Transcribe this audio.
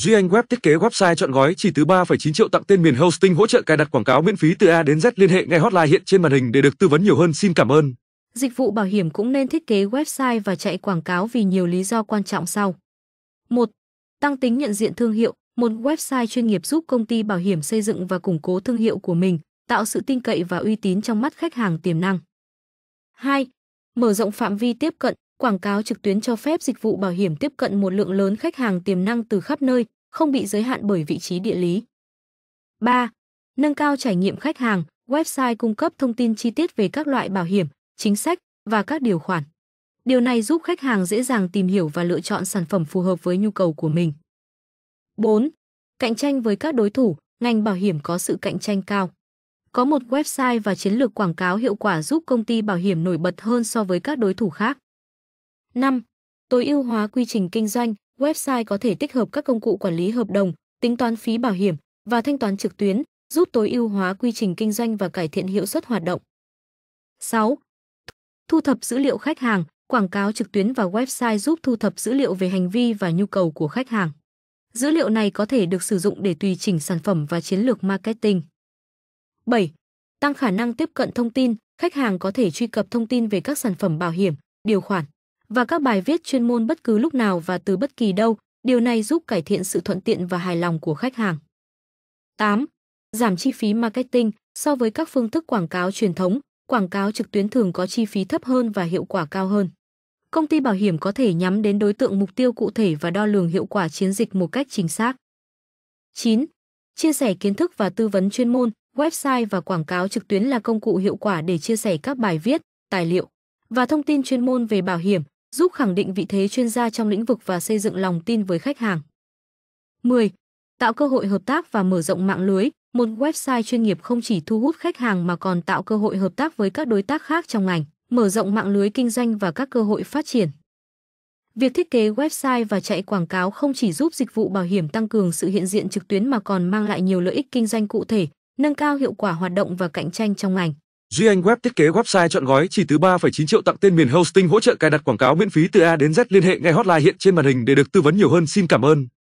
Duy Anh Web thiết kế website chọn gói chỉ từ 3,9 triệu tặng tên miền hosting hỗ trợ cài đặt quảng cáo miễn phí từ A đến Z liên hệ ngay hotline hiện trên màn hình để được tư vấn nhiều hơn. Xin cảm ơn. Dịch vụ bảo hiểm cũng nên thiết kế website và chạy quảng cáo vì nhiều lý do quan trọng sau. 1. Tăng tính nhận diện thương hiệu, một website chuyên nghiệp giúp công ty bảo hiểm xây dựng và củng cố thương hiệu của mình, tạo sự tin cậy và uy tín trong mắt khách hàng tiềm năng. 2. Mở rộng phạm vi tiếp cận, quảng cáo trực tuyến cho phép dịch vụ bảo hiểm tiếp cận một lượng lớn khách hàng tiềm năng từ khắp nơi, không bị giới hạn bởi vị trí địa lý. 3. Nâng cao trải nghiệm khách hàng, website cung cấp thông tin chi tiết về các loại bảo hiểm, chính sách và các điều khoản. Điều này giúp khách hàng dễ dàng tìm hiểu và lựa chọn sản phẩm phù hợp với nhu cầu của mình. 4. Cạnh tranh với các đối thủ, ngành bảo hiểm có sự cạnh tranh cao. Có một website và chiến lược quảng cáo hiệu quả giúp công ty bảo hiểm nổi bật hơn so với các đối thủ khác. 5. Tối ưu hóa quy trình kinh doanh, website có thể tích hợp các công cụ quản lý hợp đồng, tính toán phí bảo hiểm và thanh toán trực tuyến, giúp tối ưu hóa quy trình kinh doanh và cải thiện hiệu suất hoạt động. 6. Thu thập dữ liệu khách hàng, quảng cáo trực tuyến và website giúp thu thập dữ liệu về hành vi và nhu cầu của khách hàng. Dữ liệu này có thể được sử dụng để tùy chỉnh sản phẩm và chiến lược marketing. 7. Tăng khả năng tiếp cận thông tin, khách hàng có thể truy cập thông tin về các sản phẩm bảo hiểm, điều khoản, và các bài viết chuyên môn bất cứ lúc nào và từ bất kỳ đâu. Điều này giúp cải thiện sự thuận tiện và hài lòng của khách hàng. 8. Giảm chi phí marketing so với các phương thức quảng cáo truyền thống, quảng cáo trực tuyến thường có chi phí thấp hơn và hiệu quả cao hơn. Công ty bảo hiểm có thể nhắm đến đối tượng mục tiêu cụ thể và đo lường hiệu quả chiến dịch một cách chính xác. 9. Chia sẻ kiến thức và tư vấn chuyên môn, website và quảng cáo trực tuyến là công cụ hiệu quả để chia sẻ các bài viết, tài liệu và thông tin chuyên môn về bảo hiểm, giúp khẳng định vị thế chuyên gia trong lĩnh vực và xây dựng lòng tin với khách hàng. 10. Tạo cơ hội hợp tác và mở rộng mạng lưới. Một website chuyên nghiệp không chỉ thu hút khách hàng mà còn tạo cơ hội hợp tác với các đối tác khác trong ngành, mở rộng mạng lưới kinh doanh và các cơ hội phát triển. Việc thiết kế website và chạy quảng cáo không chỉ giúp dịch vụ bảo hiểm tăng cường sự hiện diện trực tuyến mà còn mang lại nhiều lợi ích kinh doanh cụ thể, nâng cao hiệu quả hoạt động và cạnh tranh trong ngành. Duy Anh Web thiết kế website chọn gói chỉ từ 3,9 triệu tặng tên miền hosting hỗ trợ cài đặt quảng cáo miễn phí từ A đến Z liên hệ ngay hotline hiện trên màn hình để được tư vấn nhiều hơn. Xin cảm ơn.